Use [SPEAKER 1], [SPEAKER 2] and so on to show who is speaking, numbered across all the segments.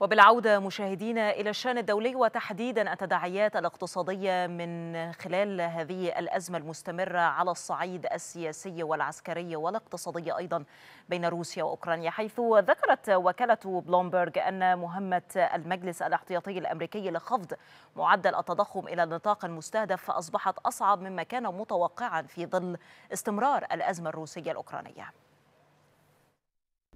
[SPEAKER 1] وبالعودة مشاهدينا إلى الشأن الدولي وتحديدا التداعيات الاقتصادية من خلال هذه الأزمة المستمرة على الصعيد السياسي والعسكري والاقتصادي أيضا بين روسيا وأوكرانيا حيث ذكرت وكالة بلومبرج أن مهمة المجلس الاحتياطي الأمريكي لخفض معدل التضخم إلى النطاق المستهدف أصبحت أصعب مما كان متوقعا في ظل استمرار الأزمة الروسية الأوكرانية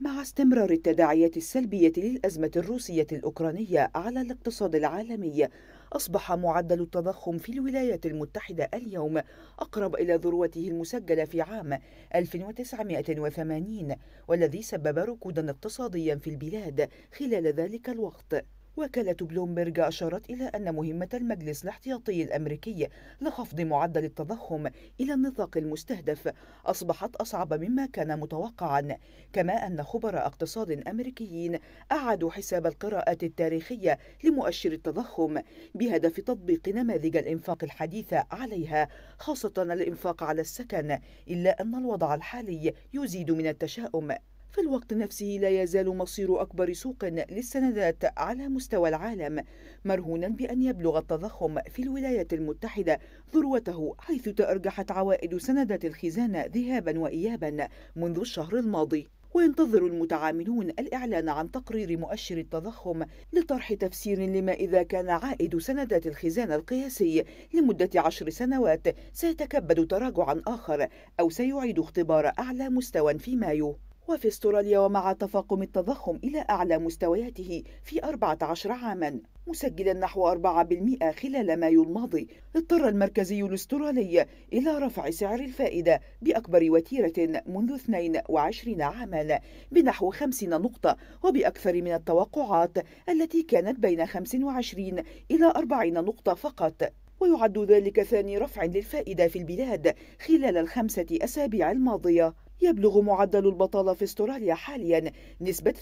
[SPEAKER 2] مع استمرار التداعيات السلبية للأزمة الروسية الأوكرانية على الاقتصاد العالمي أصبح معدل التضخم في الولايات المتحدة اليوم أقرب إلى ذروته المسجلة في عام 1980 والذي سبب ركودا اقتصاديا في البلاد خلال ذلك الوقت وكالة بلومبرج أشارت إلى أن مهمة المجلس الاحتياطي الأمريكي لخفض معدل التضخم إلى النطاق المستهدف أصبحت أصعب مما كان متوقعا كما أن خبراء اقتصاد أمريكيين أعادوا حساب القراءات التاريخية لمؤشر التضخم بهدف تطبيق نماذج الإنفاق الحديثة عليها خاصة الإنفاق على السكن إلا أن الوضع الحالي يزيد من التشاؤم في الوقت نفسه لا يزال مصير أكبر سوق للسندات على مستوى العالم مرهونا بأن يبلغ التضخم في الولايات المتحدة ذروته حيث تأرجحت عوائد سندات الخزانة ذهابا وإيابا منذ الشهر الماضي وينتظر المتعاملون الإعلان عن تقرير مؤشر التضخم لطرح تفسير لما إذا كان عائد سندات الخزانة القياسي لمدة عشر سنوات سيتكبد تراجعا آخر أو سيعيد اختبار أعلى مستوى في مايو وفي استراليا ومع تفاقم التضخم إلى أعلى مستوياته في 14 عاما مسجلا نحو 4% خلال مايو الماضي اضطر المركزي الاسترالي إلى رفع سعر الفائدة بأكبر وتيرة منذ 22 عاما بنحو 50 نقطة وبأكثر من التوقعات التي كانت بين 25 إلى 40 نقطة فقط ويعد ذلك ثاني رفع للفائدة في البلاد خلال الخمسة أسابيع الماضية يبلغ معدل البطالة في استراليا حاليا نسبة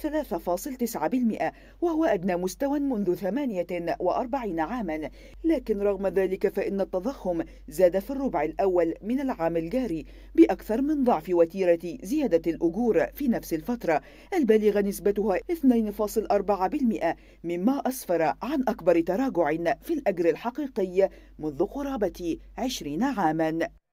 [SPEAKER 2] 3.9% وهو أدنى مستوى منذ 48 عاما لكن رغم ذلك فإن التضخم زاد في الربع الأول من العام الجاري بأكثر من ضعف وتيرة زيادة الأجور في نفس الفترة البالغة نسبتها 2.4% مما أسفر عن أكبر تراجع في الأجر الحقيقي منذ قرابة 20 عاما